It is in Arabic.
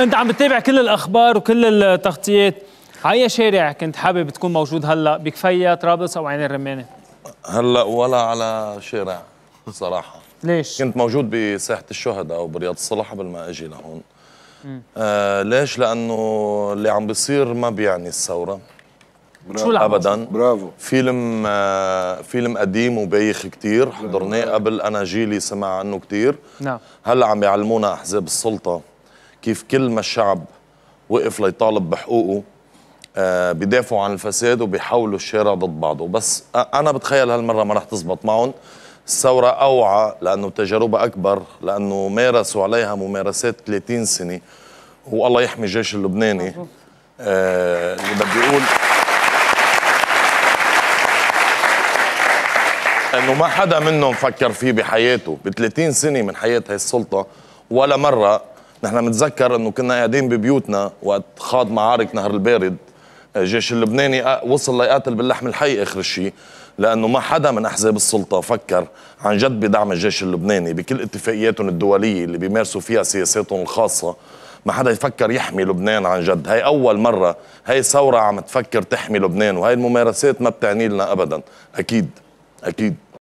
انت عم بتتابع كل الاخبار وكل التغطيات على شارع كنت حابب تكون موجود هلا بكفيه طرابلس او عين الرمانه هلا ولا على شارع صراحه ليش كنت موجود بساحه الشهداء او برياض الصلاح قبل ما اجي لهون آه ليش لانه اللي عم بيصير ما بيعني الثوره برافو. شو ابدا برافو فيلم آه فيلم قديم وبايخ كثير حضرناه قبل انا جيلي سمع عنه كثير نعم هلا عم بيعلمونا احزاب السلطه كيف كل ما الشعب وقف ليطالب بحقوقه آه بيدافعوا عن الفساد وبيحولوا الشارع ضد بعضه بس انا بتخيل هالمره ما رح تزبط معهم الثورة أوعى لأنه تجربة أكبر لأنه مارسوا عليها ممارسات 30 سنة والله يحمي الجيش اللبناني آه اللي بدي أقول انه ما حدا منهم فكر فيه بحياته ب 30 سنه من حياه هاي السلطه ولا مره نحن نتذكر انه كنا قاعدين ببيوتنا وقت خاض معارك نهر البارد الجيش آه، اللبناني آه، وصل ليقاتل باللحم الحي اخر شيء لانه ما حدا من احزاب السلطه فكر عن جد بدعم الجيش اللبناني بكل اتفاقياتهم الدوليه اللي بيمارسوا فيها سياساتهم الخاصه ما حدا يفكر يحمي لبنان عن جد هاي أول مرة هاي ثورة عم تفكر تحمي لبنان وهي الممارسات ما بتعني لنا أبدا أكيد أكيد